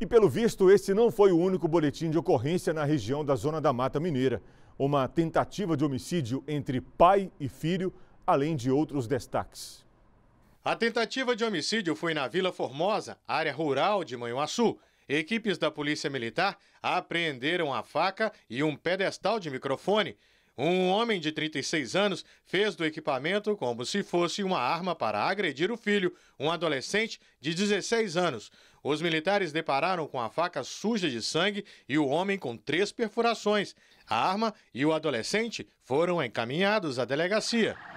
E pelo visto, esse não foi o único boletim de ocorrência na região da Zona da Mata Mineira. Uma tentativa de homicídio entre pai e filho, além de outros destaques. A tentativa de homicídio foi na Vila Formosa, área rural de Manhuaçu. Equipes da Polícia Militar apreenderam a faca e um pedestal de microfone. Um homem de 36 anos fez do equipamento como se fosse uma arma para agredir o filho, um adolescente de 16 anos. Os militares depararam com a faca suja de sangue e o homem com três perfurações. A arma e o adolescente foram encaminhados à delegacia.